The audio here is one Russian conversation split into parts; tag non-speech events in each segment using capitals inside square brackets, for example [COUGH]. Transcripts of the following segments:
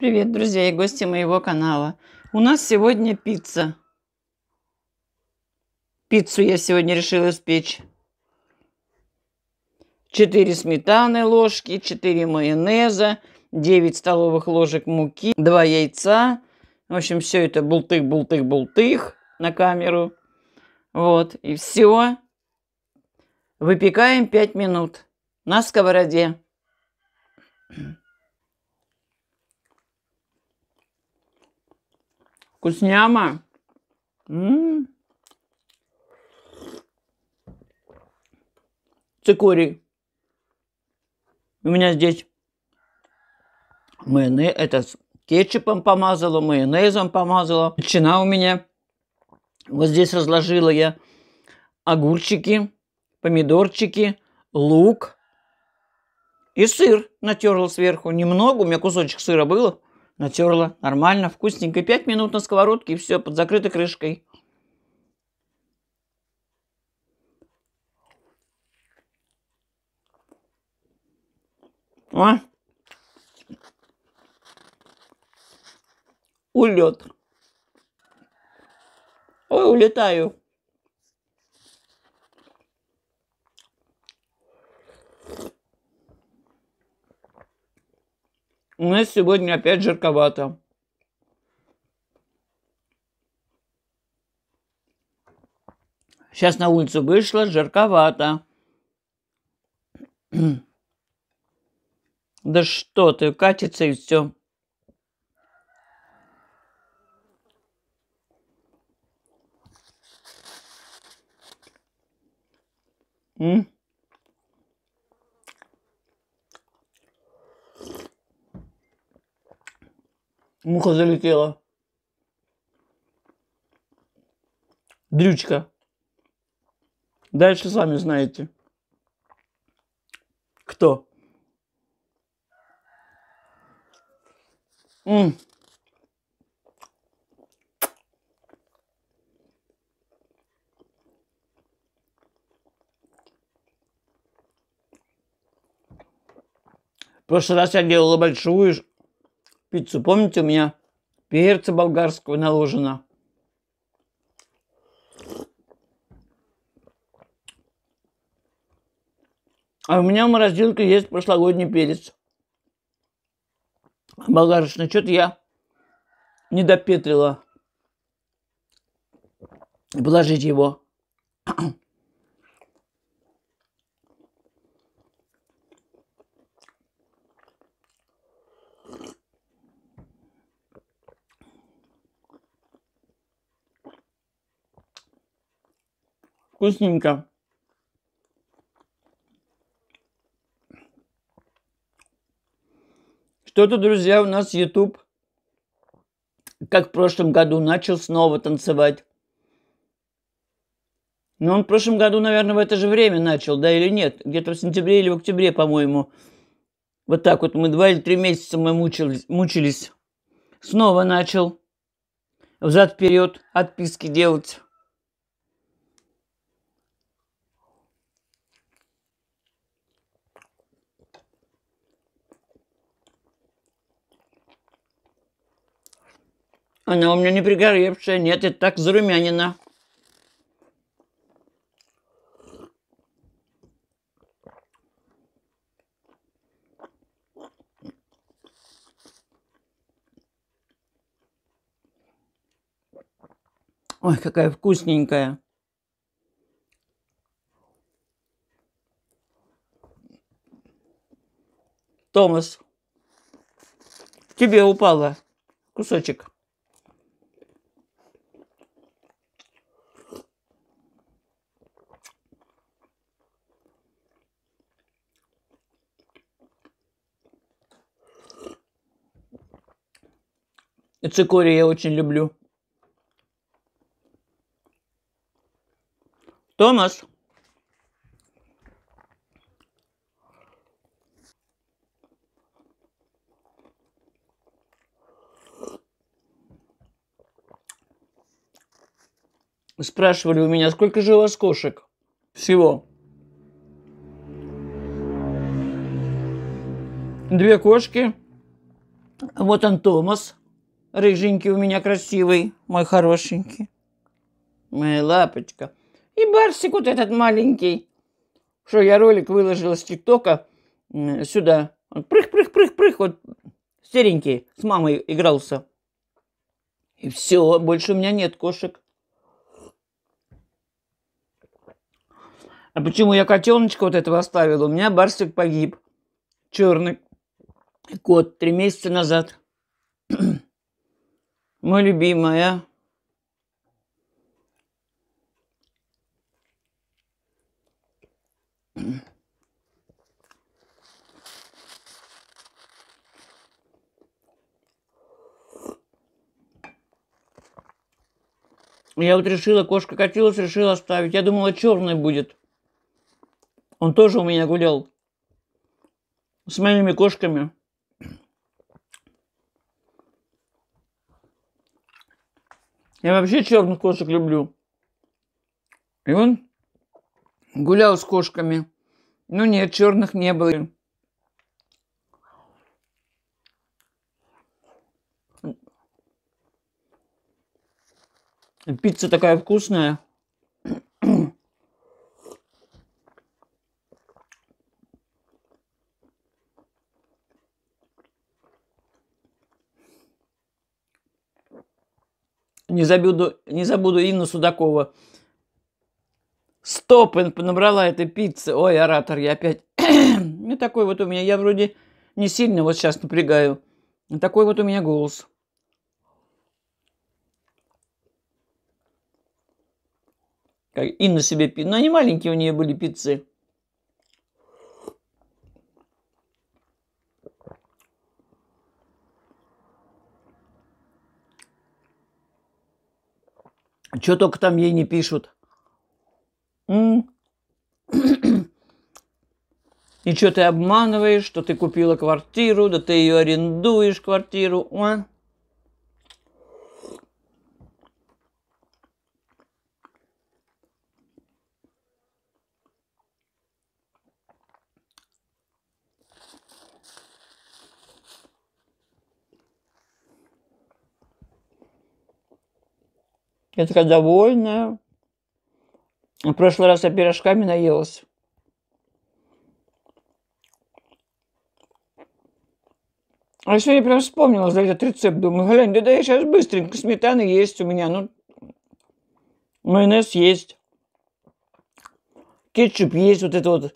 Привет, друзья и гости моего канала. У нас сегодня пицца. Пиццу я сегодня решила испечь. 4 сметаны ложки, 4 майонеза, 9 столовых ложек муки, 2 яйца. В общем, все это бултых, бултых, бултых на камеру. Вот, и все. Выпекаем 5 минут на сковороде. Вкусняма. м Цикорий. У меня здесь майонез, это с кетчупом помазала, майонезом помазала. Ветчина у меня. Вот здесь разложила я огурчики, помидорчики, лук и сыр натерла сверху. Немного, у меня кусочек сыра было. Натерла. Нормально, вкусненько. Пять минут на сковородке и все, под закрытой крышкой. а Улет. Ой, улетаю. У нас сегодня опять жарковато. Сейчас на улицу вышло, жарковато. [CLEARS THROAT] Да что ты, катится и все. Mm-hmm. Муха залетела. Дрючка. Дальше сами знаете. Кто? М В прошлый раз я делала большую Пиццу, помните, у меня перца болгарского наложено. А у меня в морозилке есть прошлогодний перец. Болгарочный. Что-то я не допетрила. Положить его. Вкусненько. Что-то, друзья, у нас YouTube, как в прошлом году, начал снова танцевать. Но ну, он в прошлом году, наверное, в это же время начал, да или нет? Где-то в сентябре или в октябре, по-моему. Вот так вот мы два или три месяца мы мучились. мучились. Снова начал взад-вперед отписки делать. Она у меня не пригоревшая. Нет, это так зарумянина. Ой, какая вкусненькая. Томас, тебе упало кусочек. И цикорий я очень люблю. Томас. Спрашивали у меня, сколько же у вас кошек всего? Две кошки. Вот он Томас. Рыженький у меня красивый, мой хорошенький. Моя лапочка. И барсик вот этот маленький. Что я ролик выложила с ТикТока сюда. Прых-прых-прых-прых. Вот серенький с мамой игрался. И все, больше у меня нет кошек. А почему я котеночка вот этого оставила? У меня барсик погиб. Черный кот три месяца назад. [CLEARS THROAT] Моя любимая. Я вот решила, кошка катилась, решила оставить. Я думала, черный будет. Он тоже у меня гулял. С моими кошками. Я вообще черных кошек люблю. И он гулял с кошками. Ну нет, черных не было. Пицца такая вкусная. Не забуду, не забуду Инну Судакова. Стоп, набрала этой пиццы Ой, оратор, я опять. [CLEARS THROAT] ну, такой вот у меня. Я вроде не сильно вот сейчас напрягаю. Такой вот у меня голос. Как Инна себе пи... Но ну, они маленькие у нее были пиццы. Что только там ей не пишут. [CLEARS THROAT] И что ты обманываешь, что ты купила квартиру, да ты ее арендуешь квартиру. А? Я такая довольная. В прошлый раз я пирожками наелась. А еще я прям вспомнила за этот рецепт. Думаю, глянь, да, да я сейчас быстренько. Сметаны есть у меня, ну, майонез есть. Кетчуп есть, вот это вот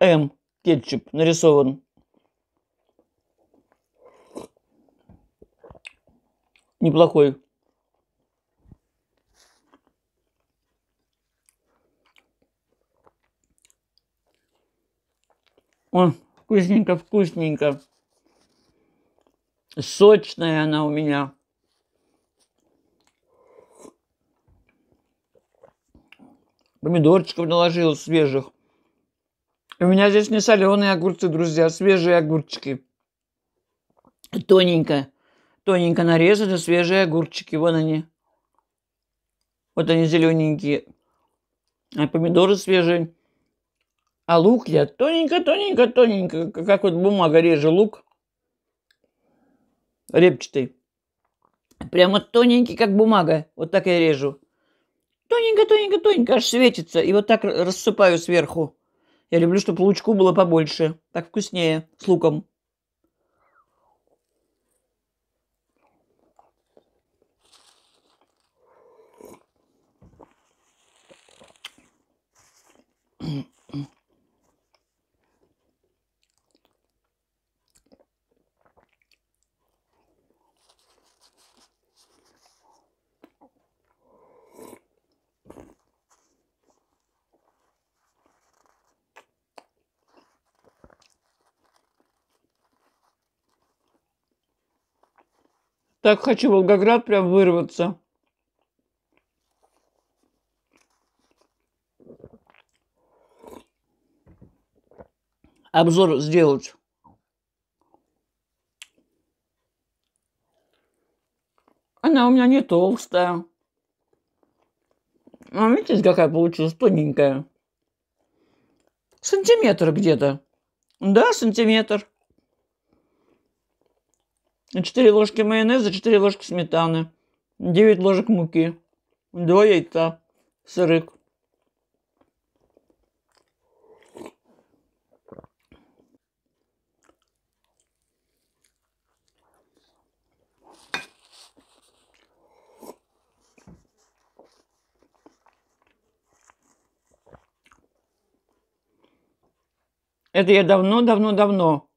М кетчуп нарисован. Неплохой. О, вкусненько, вкусненько. Сочная она у меня. Помидорчиков наложил свежих. У меня здесь не соленые огурцы, друзья, а свежие огурчики. Тоненько, тоненько нарезаны свежие огурчики. Вон они. Вот они зелененькие. А помидоры свежие. А лук я тоненько-тоненько-тоненько, как вот бумага реже лук репчатый. Прямо тоненький, как бумага. Вот так я режу. Тоненько-тоненько-тоненько, аж светится. И вот так рассыпаю сверху. Я люблю, чтобы лучку было побольше. Так вкуснее, с луком. Так хочу в Волгоград прям вырваться. Обзор сделать. Она у меня не толстая. А видите, какая получилась тоненькая. Сантиметр где-то. Да, сантиметр. 4 ложки майонеза, 4 ложки сметаны, 9 ложек муки, 2 яйца, сырык. Это я давно-давно-давно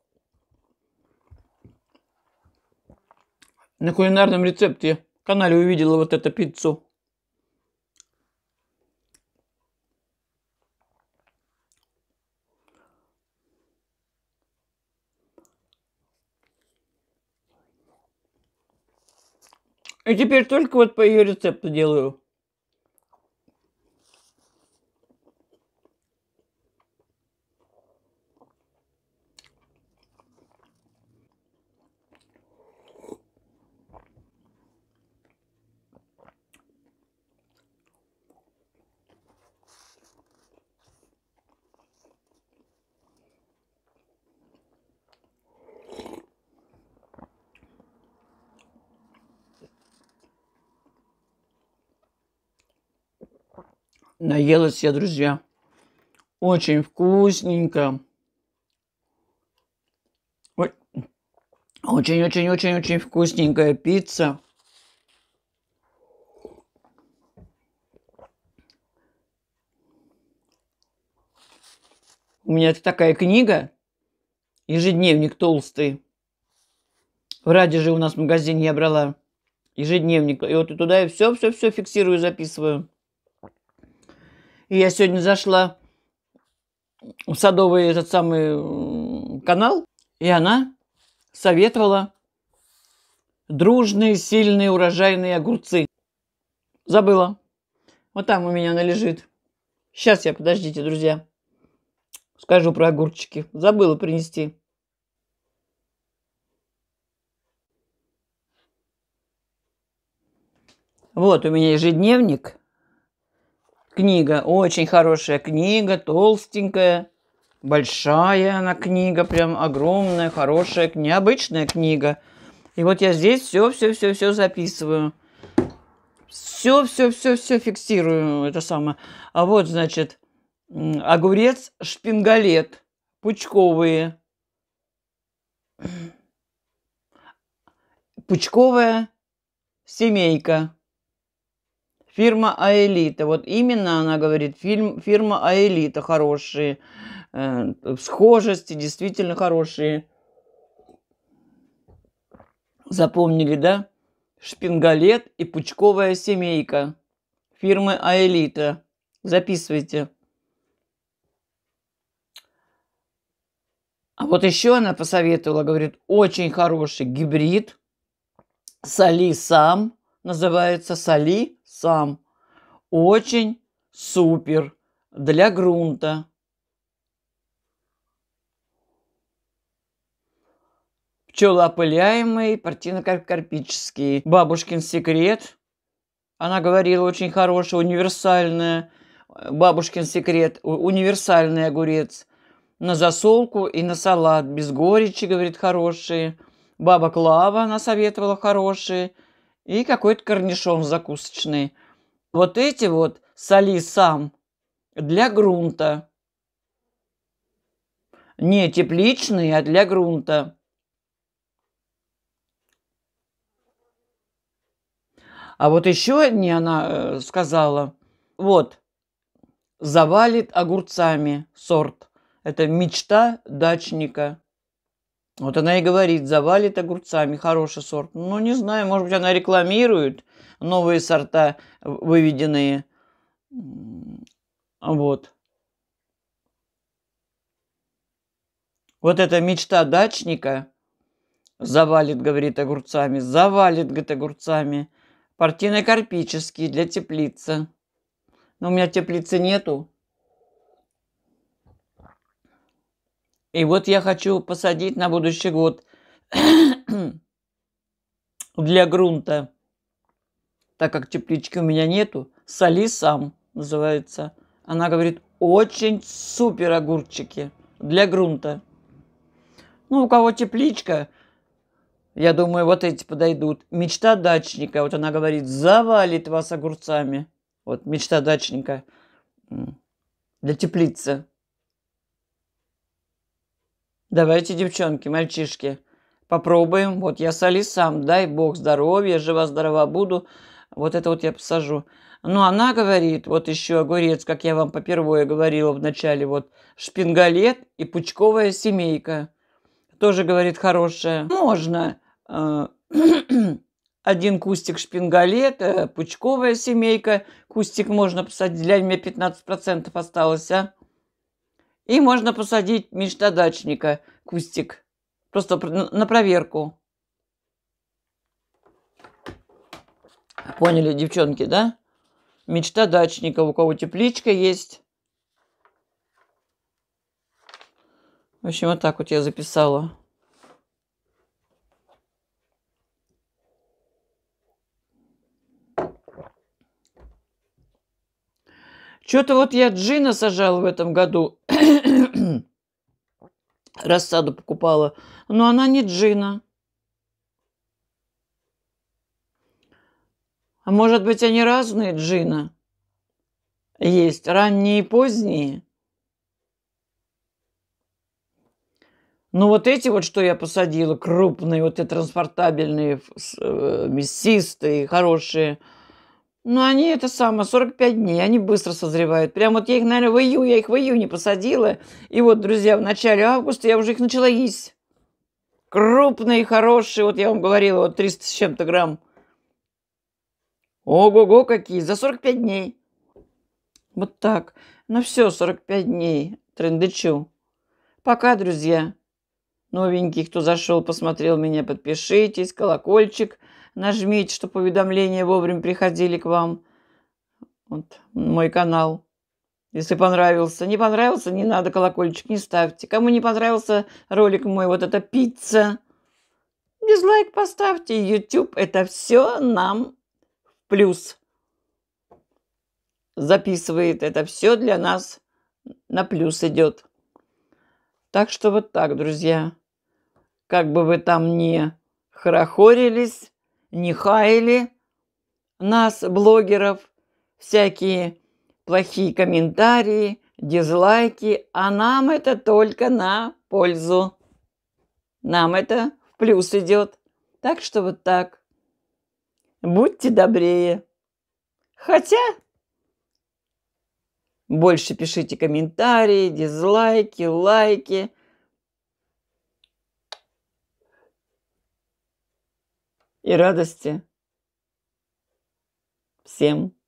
на кулинарном рецепте канале увидела вот эту пиццу. И теперь только вот по ее рецепту делаю. Наелась я, друзья. Очень вкусненько. Очень-очень-очень-очень вкусненькая пицца. У меня это такая книга, ежедневник толстый. В Раде же у нас в магазине я брала ежедневник. И вот и туда я все-все-все фиксирую, записываю я сегодня зашла в садовый этот самый канал, и она советовала дружные, сильные, урожайные огурцы. Забыла. Вот там у меня она лежит. Сейчас я, подождите, друзья. Скажу про огурчики. Забыла принести. Вот у меня ежедневник – Книга, очень хорошая книга, толстенькая, большая она книга, прям огромная, хорошая, необычная книга. И вот я здесь все-все-все-все записываю. Все-все-все-все фиксирую, это самое. А вот, значит, огурец шпингалет, пучковые. Пучковая семейка. Фирма Аэлита. Вот именно она говорит, фильм, фирма Аэлита хорошие. Э, схожести действительно хорошие. Запомнили, да? Шпингалет и пучковая семейка фирмы Аэлита. Записывайте. А вот еще она посоветовала, говорит, очень хороший гибрид. Соли сам называется соли сам. Очень супер для грунта. Пчелоопыляемый, партинокарпический. Бабушкин секрет. Она говорила очень хорошая, универсальная. Бабушкин секрет, универсальный огурец. На засолку и на салат. Без горечи, говорит, хорошие. Баба Клава она советовала хорошие и какой-то корнишон закусочный. Вот эти вот соли сам для грунта. Не тепличные, а для грунта. А вот еще одни она э, сказала, вот, завалит огурцами сорт. Это мечта дачника. Вот она и говорит, завалит огурцами, хороший сорт. Ну, не знаю, может быть, она рекламирует новые сорта э, выведенные. Вот. Вот эта мечта дачника завалит, говорит, огурцами, завалит, говорит, огурцами. Партийно-карпические для теплицы. Но ну, у меня теплицы нету. И вот я хочу посадить на будущий год [CLEARS THROAT] для грунта, так как теплички у меня нету, соли сам называется. Она говорит, очень супер огурчики для грунта. Ну, у кого тепличка, я думаю, вот эти подойдут. Мечта дачника, вот она говорит, завалит вас огурцами. Вот мечта дачника для теплицы. Давайте, девчонки, мальчишки, попробуем. Вот я соли сам, дай бог здоровья, жива-здорова буду. Вот это вот я посажу. Ну, она говорит, вот еще огурец, как я вам попервое говорила в начале, вот шпингалет и пучковая семейка. Тоже, говорит, хорошая. Можно э, [CLEARS THROAT] один кустик шпингалет, э, пучковая семейка. Кустик можно посадить, для меня 15% осталось, а? И можно посадить мечтодачника, кустик. Просто на проверку. Поняли, девчонки, да? Мечта дачника. У кого тепличка есть. В общем, вот так вот я записала. Что-то вот я джина сажал в этом году. [COUGHS] Рассаду покупала. Но она не джина. А может быть, они разные джина? Есть ранние и поздние. Но ну, вот эти вот, что я посадила, крупные, вот эти транспортабельные, э, мясистые, хорошие – ну, они это самое, 45 дней, они быстро созревают. Прям вот я их, наверное, в июне, я их в июне посадила. И вот, друзья, в начале августа я уже их начала есть. Крупные, хорошие, вот я вам говорила, вот 300 с чем-то грамм. Ого-го, какие, за 45 дней. Вот так. Ну все, 45 дней, трендычу. Пока, друзья. Новенький, кто зашел, посмотрел меня, подпишитесь, колокольчик нажмите, чтобы уведомления вовремя приходили к вам. Вот мой канал. Если понравился. Не понравился, не надо колокольчик, не ставьте. Кому не понравился ролик мой, вот эта пицца, дизлайк поставьте. YouTube это все нам в плюс. Записывает это все для нас на плюс идет. Так что вот так, друзья как бы вы там ни хорохорились, не хаяли нас, блогеров, всякие плохие комментарии, дизлайки, а нам это только на пользу. Нам это в плюс идет. Так что вот так. Будьте добрее. Хотя больше пишите комментарии, дизлайки, лайки – и радости всем.